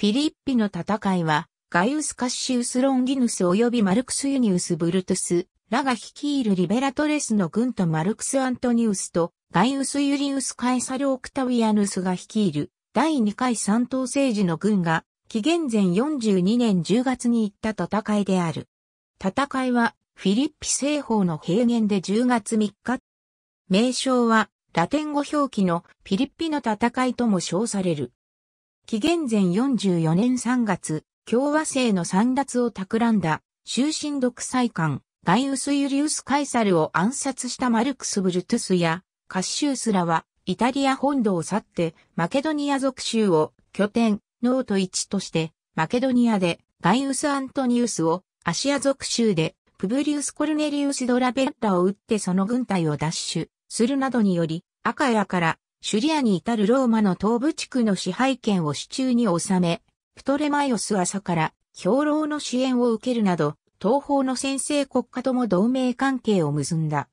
フィリッピの戦いは、ガイウス・カッシウス・ロンギヌス及びマルクス・ユニウス・ブルトゥス、らが率いるリベラトレスの軍とマルクス・アントニウスと、ガイウス・ユリウス・カエサル・オクタウィアヌスが率いる第2回三島政治の軍が、紀元前42年10月に行った戦いである。戦いは、フィリッピ西方の平原で10月3日。名称は、ラテン語表記のフィリッピの戦いとも称される。紀元前44年3月、共和制の三奪を企んだ、終身独裁官、ガイウス・ユリウス・カイサルを暗殺したマルクス・ブルトゥスや、カッシースらは、イタリア本土を去って、マケドニア属州を拠点、ノート1として、マケドニアで、ガイウス・アントニウスを、アシア属州で、プブリウス・コルネリウス・ドラベッラを撃ってその軍隊を奪取するなどにより、赤屋からシュリアに至るローマの東部地区の支配権を手中に収め、プトレマイオス朝から兵糧の支援を受けるなど、東方の先制国家とも同盟関係を結んだ。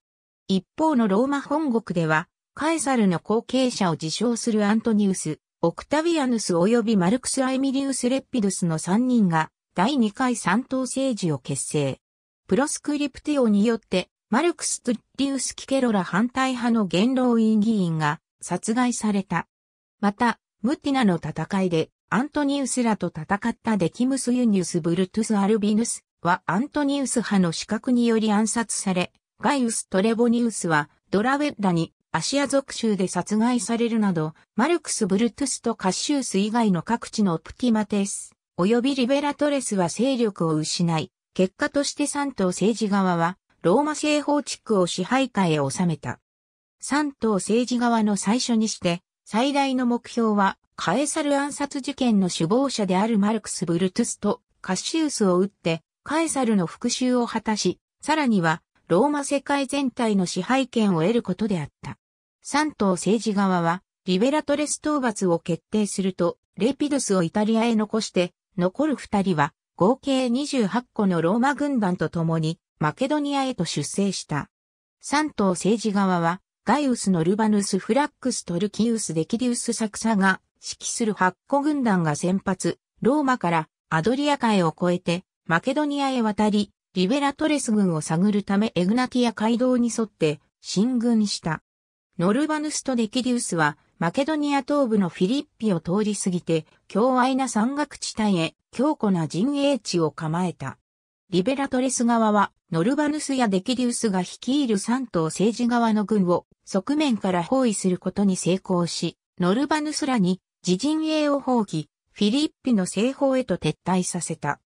一方のローマ本国では、カエサルの後継者を自称するアントニウス、オクタビアヌス及びマルクス・アイミリウス・レッピドスの3人が、第2回三党政治を結成。プロスクリプティオによって、マルクス・トゥッリウス・キケロラ反対派の元老院議員が、殺害された。また、ムティナの戦いで、アントニウスらと戦ったデキムス・ユニウス・ブルトゥス・アルビヌスはアントニウス派の死角により暗殺され、ガイウス・トレボニウスはドラウェッダにアシア属州で殺害されるなど、マルクス・ブルトゥスとカッシウス以外の各地のプティマテス、及びリベラトレスは勢力を失い、結果として三党政治側は、ローマ西方地区を支配下へ収めた。三党政治側の最初にして、最大の目標は、カエサル暗殺事件の首謀者であるマルクス・ブルトゥスとカッシウスを撃って、カエサルの復讐を果たし、さらには、ローマ世界全体の支配権を得ることであった。三党政治側は、リベラトレス討伐を決定すると、レピドスをイタリアへ残して、残る二人は、合計28個のローマ軍団と共に、マケドニアへと出征した。三党政治側は、ガイウス・ノルバヌス・フラックス・トルキウス・デキリウス・サクサが指揮する八個軍団が先発、ローマからアドリア海を越えてマケドニアへ渡り、リベラトレス軍を探るためエグナティア街道に沿って進軍した。ノルバヌスとデキリウスはマケドニア東部のフィリッピを通り過ぎて強愛な山岳地帯へ強固な陣営地を構えた。リベラトレス側はノルバヌスやデキリウスが率いる三党政治側の軍を側面から包囲することに成功し、ノルバヌスらに自陣営を放棄、フィリッピの西方へと撤退させた。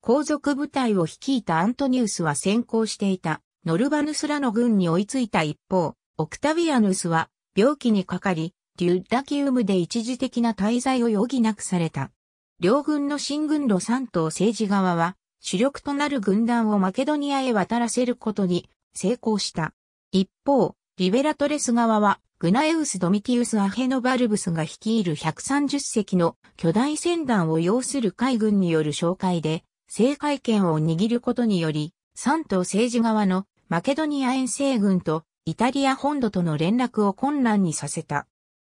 皇族部隊を率いたアントニウスは先行していたノルバヌスらの軍に追いついた一方、オクタビアヌスは病気にかかり、デュッダキウムで一時的な滞在を余儀なくされた。両軍の進軍路三党政治側は主力となる軍団をマケドニアへ渡らせることに成功した。一方、リベラトレス側は、グナエウス・ドミティウス・アヘノバルブスが率いる130隻の巨大船団を要する海軍による紹介で、政界権を握ることにより、三島政治側のマケドニア遠征軍とイタリア本土との連絡を困難にさせた。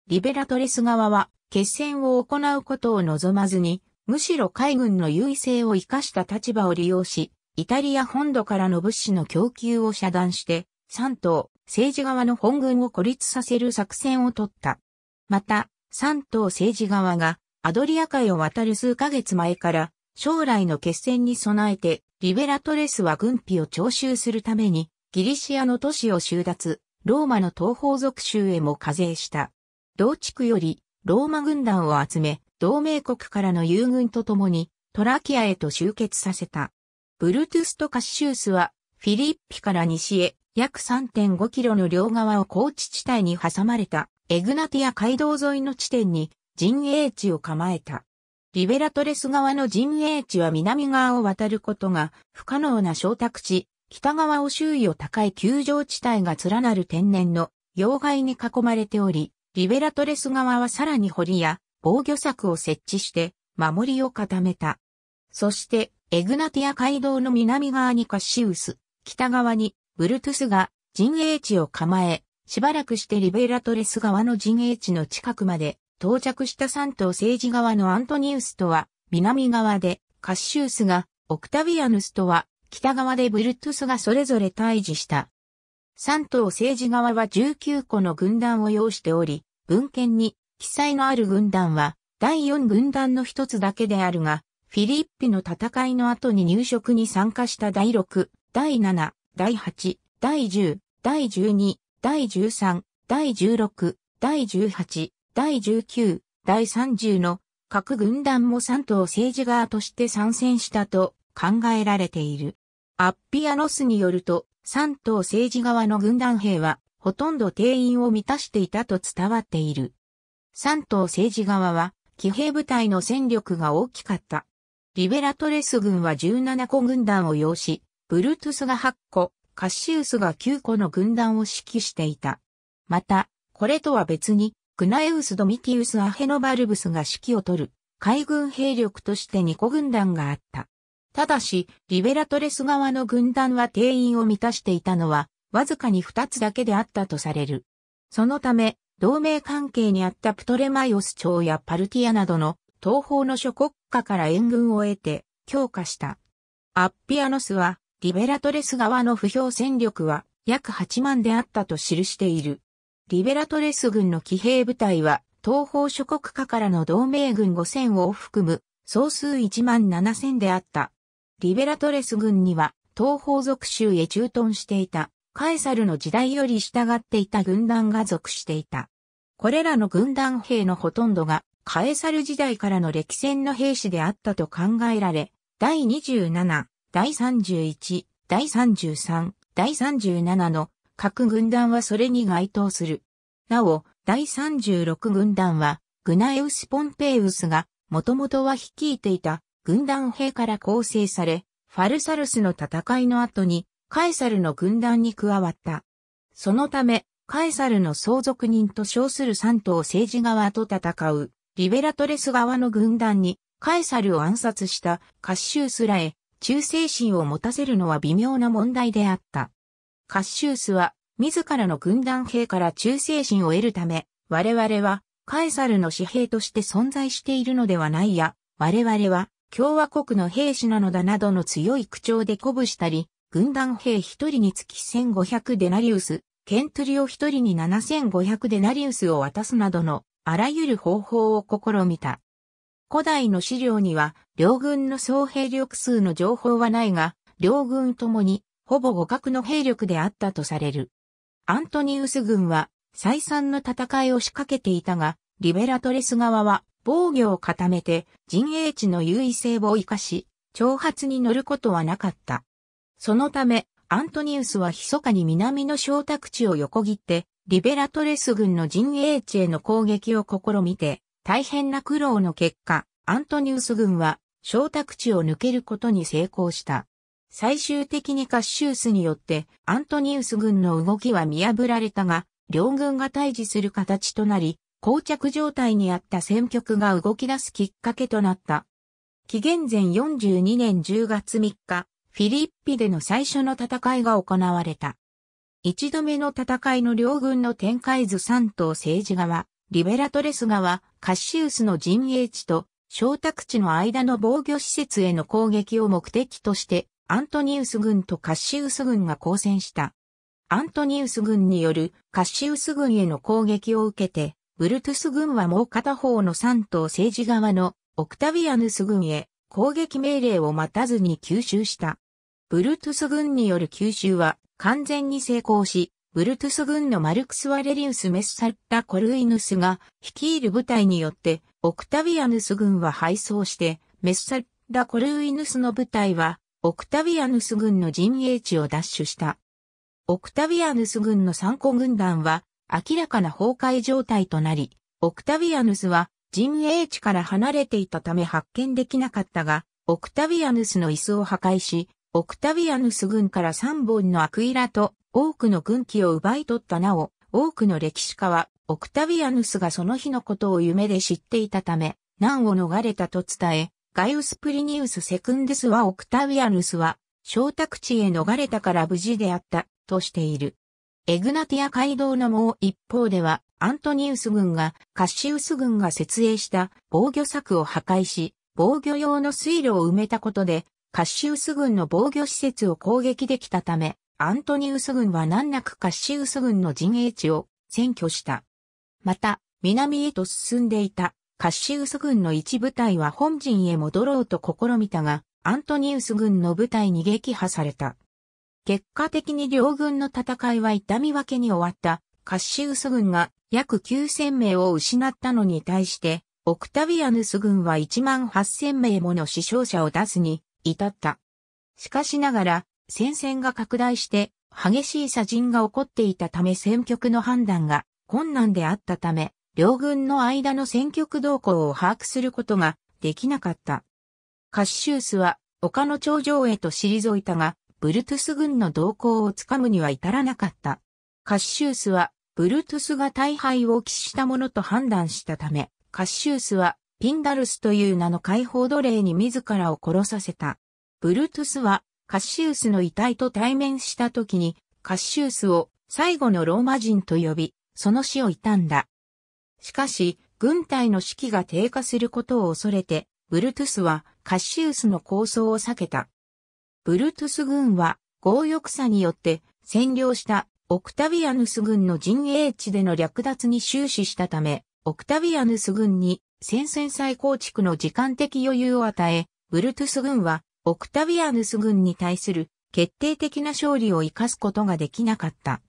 リベラトレス側は決戦を行うことを望まずにむしろ海軍の優位性を生かした立場を利用し、イタリア本土からの物資の供給を遮断して、三島、政治側の本軍を孤立させる作戦を取った。また、三島政治側がアドリア海を渡る数ヶ月前から、将来の決戦に備えて、リベラトレスは軍費を徴収するために、ギリシアの都市を収奪、ローマの東方属州へも課税した。同地区より、ローマ軍団を集め、同盟国からの友軍と共にトラキアへと集結させた。ブルトゥスとカシシウスはフィリッピから西へ約3.5キロの両側を高地地帯に挟まれたエグナティア街道沿いの地点に陣営地を構えた。リベラトレス側の陣営地は南側を渡ることが不可能な小宅地、北側を周囲を高い球場地帯が連なる天然の要害に囲まれており、リベラトレス側はさらに堀や防御柵を設置して守りを固めた。そして、エグナティア街道の南側にカシウス、北側にブルトゥスが陣営地を構え、しばらくしてリベラトレス側の陣営地の近くまで到着した三島政治側のアントニウスとは南側でカッシウスがオクタビアヌスとは北側でブルトゥスがそれぞれ退治した。三島政治側は19個の軍団を要しており、文献に記載のある軍団は、第4軍団の一つだけであるが、フィリッピの戦いの後に入植に参加した第6、第7、第8、第10、第12、第13、第16、第18、第19、第30の各軍団も3党政治側として参戦したと考えられている。アッピアノスによると、3党政治側の軍団兵は、ほとんど定員を満たしていたと伝わっている。三島政治側は、騎兵部隊の戦力が大きかった。リベラトレス軍は17個軍団を要し、ブルトゥスが8個、カッシウスが9個の軍団を指揮していた。また、これとは別に、クナエウス・ドミティウス・アヘノバルブスが指揮を取る、海軍兵力として2個軍団があった。ただし、リベラトレス側の軍団は定員を満たしていたのは、わずかに2つだけであったとされる。そのため、同盟関係にあったプトレマイオス朝やパルティアなどの東方の諸国家から援軍を得て強化した。アッピアノスは、リベラトレス側の不評戦力は約8万であったと記している。リベラトレス軍の騎兵部隊は、東方諸国家からの同盟軍5000を含む、総数1万7000であった。リベラトレス軍には、東方属州へ駐屯していたカエサルの時代より従っていた軍団が属していた。これらの軍団兵のほとんどがカエサル時代からの歴戦の兵士であったと考えられ、第27、第31、第33、第37の各軍団はそれに該当する。なお、第36軍団は、グナエウス・ポンペイウスが、もともとは率いていた軍団兵から構成され、ファルサルスの戦いの後に、カエサルの軍団に加わった。そのため、カエサルの相続人と称する三島政治側と戦う、リベラトレス側の軍団に、カエサルを暗殺したカッシュースらへ、忠誠心を持たせるのは微妙な問題であった。カッシュースは、自らの軍団兵から忠誠心を得るため、我々は、カエサルの私兵として存在しているのではないや、我々は、共和国の兵士なのだなどの強い口調で鼓舞したり、軍団兵1人につき1500デナリウス、ケントリオ1人に7500デナリウスを渡すなどのあらゆる方法を試みた。古代の資料には、両軍の総兵力数の情報はないが、両軍ともに、ほぼ互角の兵力であったとされる。アントニウス軍は、再三の戦いを仕掛けていたが、リベラトレス側は、防御を固めて、陣営地の優位性を生かし、挑発に乗ることはなかった。そのため、アントニウスは密かに南の小宅地を横切って、リベラトレス軍の陣営地への攻撃を試みて、大変な苦労の結果、アントニウス軍は、小宅地を抜けることに成功した。最終的にカッシュースによって、アントニウス軍の動きは見破られたが、両軍が対峙する形となり、膠着状態にあった戦局が動き出すきっかけとなった。紀元前42年10月3日、フィリッピでの最初の戦いが行われた。一度目の戦いの両軍の展開図三島政治側、リベラトレス側、カッシウスの陣営地と、小宅地の間の防御施設への攻撃を目的として、アントニウス軍とカッシウス軍が交戦した。アントニウス軍によるカッシウス軍への攻撃を受けて、ブルトゥス軍はもう片方の三島政治側のオクタビアヌス軍へ攻撃命令を待たずに吸収した。ブルトゥス軍による吸収は完全に成功し、ブルトゥス軍のマルクス・ワレリウス・メッサッダ・コルイヌスが率いる部隊によって、オクタビアヌス軍は敗走して、メッサッダ・コルイヌスの部隊は、オクタビアヌス軍の陣営地を奪取した。オクタビアヌス軍の参考軍団は明らかな崩壊状態となり、オクタビアヌスは陣営地から離れていたため発見できなかったが、オクタビアヌスの椅子を破壊し、オクタビアヌス軍から3本のアクイラと多くの軍旗を奪い取ったなお、多くの歴史家は、オクタビアヌスがその日のことを夢で知っていたため、難を逃れたと伝え、ガイウス・プリニウス・セクンデスはオクタビアヌスは、小宅地へ逃れたから無事であった、としている。エグナティア街道のもう一方では、アントニウス軍が、カッシウス軍が設営した防御策を破壊し、防御用の水路を埋めたことで、カッシウス軍の防御施設を攻撃できたため、アントニウス軍は難なくカッシウス軍の陣営地を占拠した。また、南へと進んでいたカッシウス軍の一部隊は本陣へ戻ろうと試みたが、アントニウス軍の部隊に撃破された。結果的に両軍の戦いは痛み分けに終わったカッシウス軍が約9000名を失ったのに対して、オクタビアヌス軍は1万8000名もの死傷者を出すに至った。しかしながら、戦線が拡大して、激しい砂塵が起こっていたため戦局の判断が困難であったため、両軍の間の戦局動向を把握することができなかった。カッシウスは丘の頂上へと退いたが、ブルトゥス軍の動向をつかむには至らなかった。カッシウスはブルトゥスが大敗を喫したものと判断したため、カッシウスはピンダルスという名の解放奴隷に自らを殺させた。ブルトゥスはカッシウスの遺体と対面した時にカッシウスを最後のローマ人と呼び、その死を悼んだ。しかし、軍隊の士気が低下することを恐れて、ブルトゥスはカッシウスの構想を避けた。ブルトゥス軍は強欲さによって占領したオクタビアヌス軍の陣営地での略奪に終始したため、オクタビアヌス軍に戦線再構築の時間的余裕を与え、ブルトゥス軍はオクタヴィアヌス軍に対する決定的な勝利を生かすことができなかった。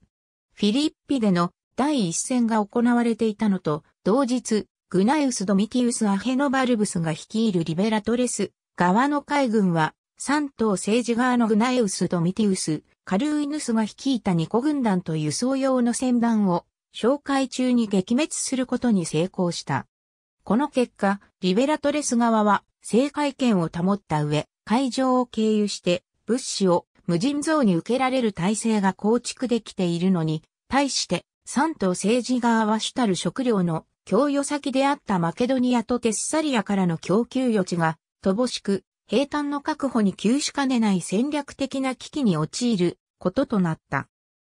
フィリッピでの第一戦が行われていたのと、同日、グナウス・ドミティウス・アヘノバルブスが率いるリベラトレス側の海軍は、三島政治側のグナウス・ドミティウス、カルーイヌスが率いた2個軍団と輸送用の船団を、紹介中に撃滅することに成功した。この結果、リベラトレス側は正解権を保った上、会場を経由して物資を無人蔵に受けられる体制が構築できているのに、対して、三島政治側は主たる食料の供与先であったマケドニアとテッサリアからの供給余地が乏しく、兵坦の確保に窮しかねない戦略的な危機に陥ることとなった。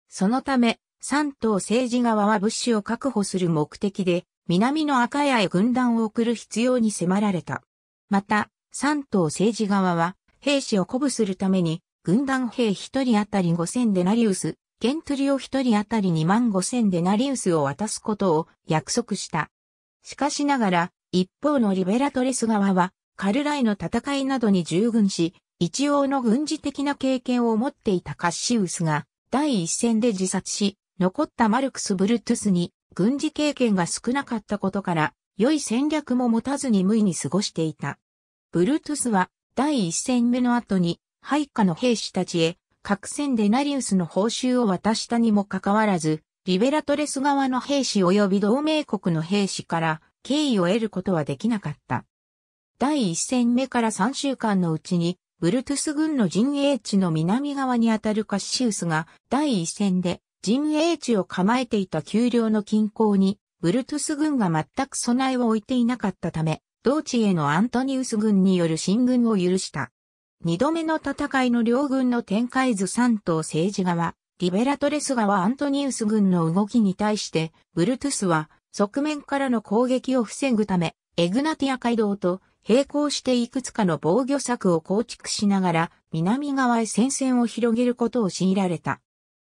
そのため、三島政治側は物資を確保する目的で、南の赤屋へ軍団を送る必要に迫られた。また、三島政治側は、兵士を鼓舞するために、軍団兵一人当たり五千デナリウス、ゲントリオ一人当たり二万五千デナリウスを渡すことを約束した。しかしながら、一方のリベラトレス側は、カルライの戦いなどに従軍し、一応の軍事的な経験を持っていたカッシウスが、第一戦で自殺し、残ったマルクス・ブルトゥスに軍事経験が少なかったことから、良い戦略も持たずに無意に過ごしていた。ブルートゥスは第一戦目の後に配下の兵士たちへ核戦でナリウスの報酬を渡したにもかかわらず、リベラトレス側の兵士及び同盟国の兵士から敬意を得ることはできなかった。第一戦目から3週間のうちに、ブルトゥス軍の陣営地の南側にあたるカッシウスが第一戦で陣営地を構えていた丘陵の近郊に、ブルトゥス軍が全く備えを置いていなかったため、同地へのアントニウス軍による進軍を許した。二度目の戦いの両軍の展開図三島政治側、リベラトレス側アントニウス軍の動きに対して、ブルトゥスは側面からの攻撃を防ぐため、エグナティア街道と並行していくつかの防御策を構築しながら、南側へ戦線を広げることを強いられた。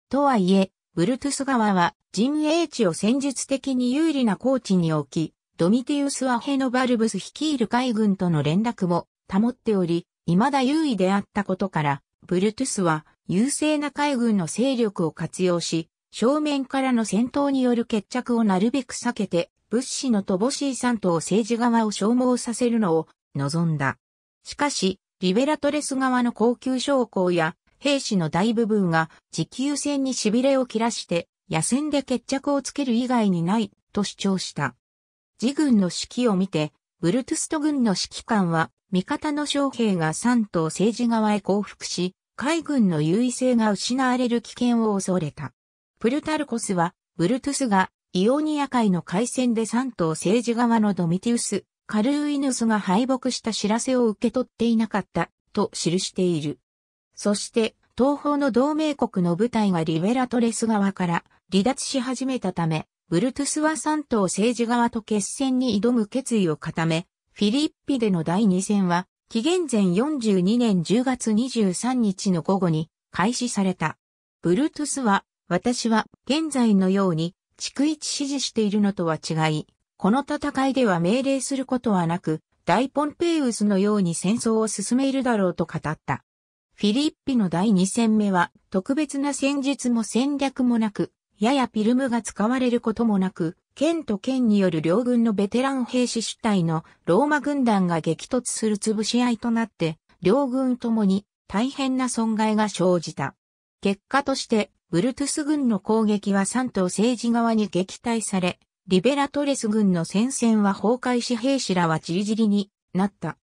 とはいえ、ブルトゥス側は陣営地を戦術的に有利な高地に置き、ドミティウスはヘノバルブス率いる海軍との連絡を保っており、未だ優位であったことから、ブルトゥスは優勢な海軍の勢力を活用し、正面からの戦闘による決着をなるべく避けて、物資の乏しい山と政治側を消耗させるのを望んだ。しかし、リベラトレス側の高級将校や兵士の大部分が持久戦に痺れを切らして野戦で決着をつける以外にないと主張した。自軍の指揮を見て、ブルトゥスト軍の指揮官は味方の将兵が3頭政治側へ降伏し、海軍の優位性が失われる危険を恐れた。プルタルコスは、ブルトゥスがイオニア海の海戦で3頭政治側のドミティウス、カルーイヌスが敗北した知らせを受け取っていなかった、と記している。そして、東方の同盟国の部隊がリベラトレス側から離脱し始めたため、ブルトゥスは3党政治側と決戦に挑む決意を固め、フィリッピでの第2戦は、紀元前42年10月23日の午後に開始された。ブルトゥスは、私は現在のように逐一支持しているのとは違い、この戦いでは命令することはなく、大ポンペイウスのように戦争を進めるだろうと語った。フィリッピの第2戦目は特別な戦術も戦略もなく、ややピルムが使われることもなく、県と県による両軍のベテラン兵士主体のローマ軍団が激突する潰し合いとなって、両軍ともに大変な損害が生じた。結果として、ブルトゥス軍の攻撃は3島政治側に撃退され、リベラトレス軍の戦線は崩壊し兵士らは散り散りになった。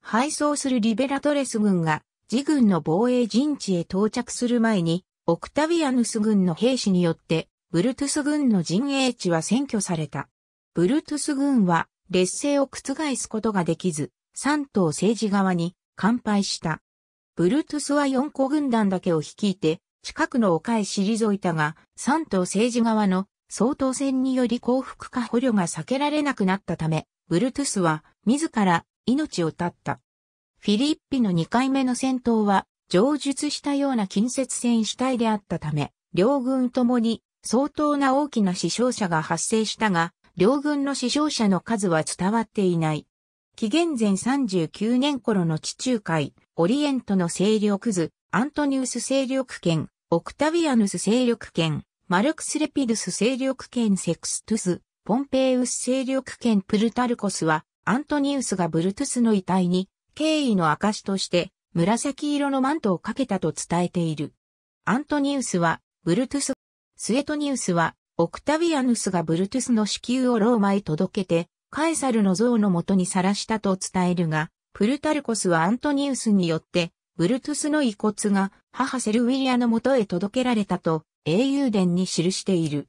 敗走するリベラトレス軍が自軍の防衛陣地へ到着する前に、オクタビアヌス軍の兵士によって、ブルトゥス軍の陣営地は占拠された。ブルトゥス軍は劣勢を覆すことができず、三島政治側に完敗した。ブルトゥスは四個軍団だけを率いて、近くの丘へ退いたが、三島政治側の総統戦により降伏か捕虜が避けられなくなったため、ブルトゥスは自ら命を絶った。フィリッピの2回目の戦闘は、上述したような近接戦主体であったため、両軍ともに相当な大きな死傷者が発生したが、両軍の死傷者の数は伝わっていない。紀元前39年頃の地中海、オリエントの勢力図、アントニウス勢力圏、オクタヴィアヌス勢力圏、マルクス・レピドス勢力圏セクストゥス、ポンペイウス勢力圏プルタルコスは、アントニウスがブルトゥスの遺体に敬意の証として紫色のマントをかけたと伝えている。アントニウスはブルトゥス、スエトニウスはオクタビアヌスがブルトゥスの子宮をローマへ届けてカエサルの像のもとに晒したと伝えるが、プルタルコスはアントニウスによってブルトゥスの遺骨が母セルウィリアのもとへ届けられたと英雄伝に記している。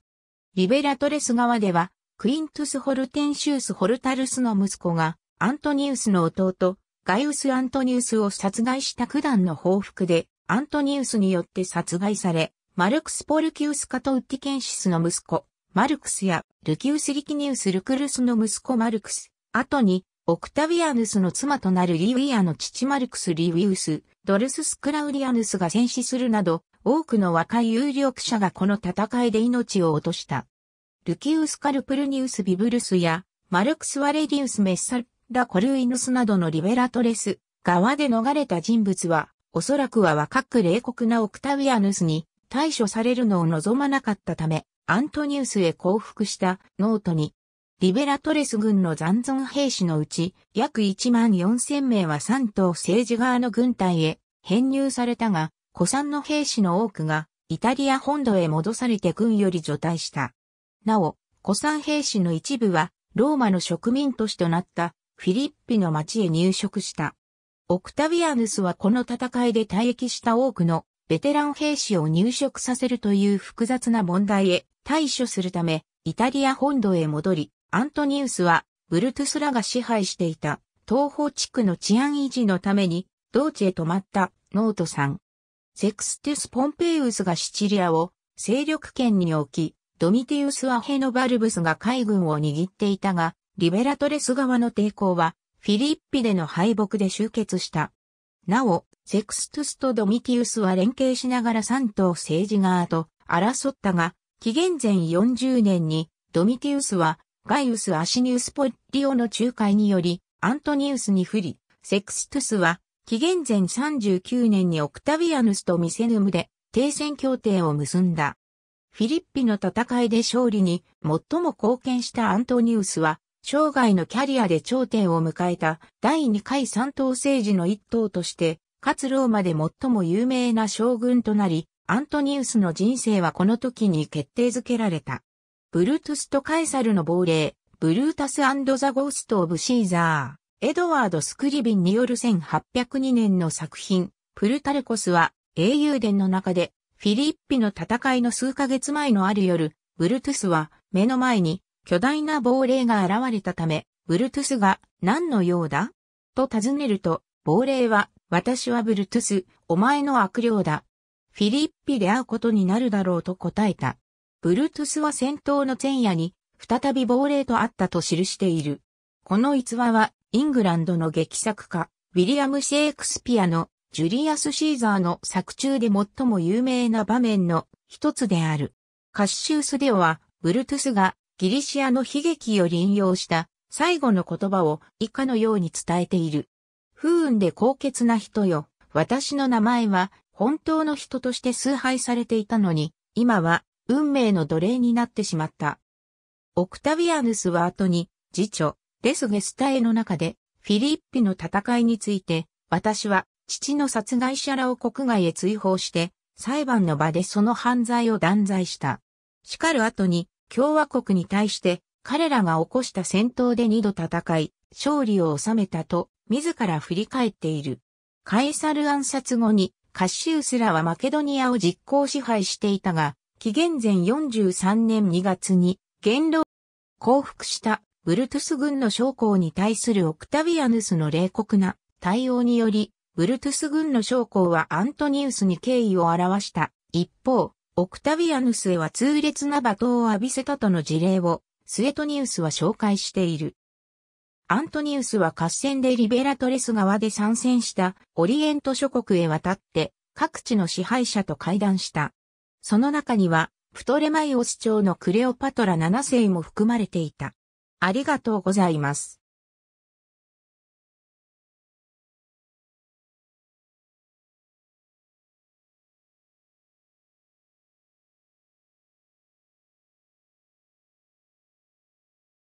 リベラトレス側では、クイントゥス・ホルテンシウス・ホルタルスの息子が、アントニウスの弟、ガイウス・アントニウスを殺害した九段の報復で、アントニウスによって殺害され、マルクス・ポルキウス・カトウッティケンシスの息子、マルクスや、ルキウス・リキニウス・ルクルスの息子マルクス、後に、オクタヴィアヌスの妻となるリウィアの父マルクス・リウィウス、ドルス・スクラウリアヌスが戦死するなど、多くの若い有力者がこの戦いで命を落とした。ルキウス・カルプルニウス・ビブルスや、マルクス・ワレリウス・メッサルラ・コルイヌスなどのリベラトレス側で逃れた人物は、おそらくは若く冷酷なオクタウィアヌスに対処されるのを望まなかったため、アントニウスへ降伏したノートに、リベラトレス軍の残存兵士のうち、約1万4千名は3島政治側の軍隊へ編入されたが、古参の兵士の多くが、イタリア本土へ戻されて軍より除隊した。なお、古参兵士の一部は、ローマの植民都市となったフィリッピの町へ入植した。オクタビアヌスはこの戦いで退役した多くのベテラン兵士を入植させるという複雑な問題へ対処するため、イタリア本土へ戻り、アントニウスはブルトゥスらが支配していた東方地区の治安維持のために、同地へ泊まったノートさん。セクスティス・ポンペイウスがシチリアを勢力圏に置き、ドミティウスはヘノバルブスが海軍を握っていたが、リベラトレス側の抵抗は、フィリッピでの敗北で終結した。なお、セクストゥスとドミティウスは連携しながら3党政治側と争ったが、紀元前40年にドミティウスはガイウス・アシニウス・ポッリオの仲介によりアントニウスに不利、セクストゥスは紀元前39年にオクタビアヌスとミセヌムで停戦協定を結んだ。フィリッピの戦いで勝利に最も貢献したアントニウスは生涯のキャリアで頂点を迎えた第2回三党政治の一党として、かつローマで最も有名な将軍となり、アントニウスの人生はこの時に決定づけられた。ブルートゥスとカエサルの亡霊、ブルータスザ・ゴースト・オブ・シーザー、エドワード・スクリビンによる1802年の作品、プルタルコスは英雄伝の中で、フィリッピの戦いの数ヶ月前のある夜、ブルトゥスは目の前に巨大な亡霊が現れたため、ブルトゥスが何のようだと尋ねると、亡霊は、私はブルトゥス、お前の悪霊だ。フィリッピで会うことになるだろうと答えた。ブルトゥスは戦闘の前夜に、再び亡霊と会ったと記している。この逸話は、イングランドの劇作家、ウィリアム・シェイクスピアの、ジュリアス・シーザーの作中で最も有名な場面の一つである。カッシース・デオは、ブルトゥスがギリシアの悲劇を引用した最後の言葉を以下のように伝えている。不運で高潔な人よ。私の名前は本当の人として崇拝されていたのに、今は運命の奴隷になってしまった。オクタヴィアヌスは後に、次女、デスゲスタエの中で、フィリッピの戦いについて、私は父の殺害者らを国外へ追放して、裁判の場でその犯罪を断罪した。叱る後に、共和国に対して彼らが起こした戦闘で二度戦い、勝利を収めたと自ら振り返っている。カエサル暗殺後にカッシウスらはマケドニアを実行支配していたが、紀元前43年2月に元老降伏したブルトゥス軍の将校に対するオクタビアヌスの冷酷な対応により、ブルトゥス軍の将校はアントニウスに敬意を表した。一方、オクタヴィアヌスへは痛烈な罵倒を浴びせたとの事例を、スエトニウスは紹介している。アントニウスは合戦でリベラトレス側で参戦したオリエント諸国へ渡って各地の支配者と会談した。その中にはプトレマイオス朝のクレオパトラ7世も含まれていた。ありがとうございます。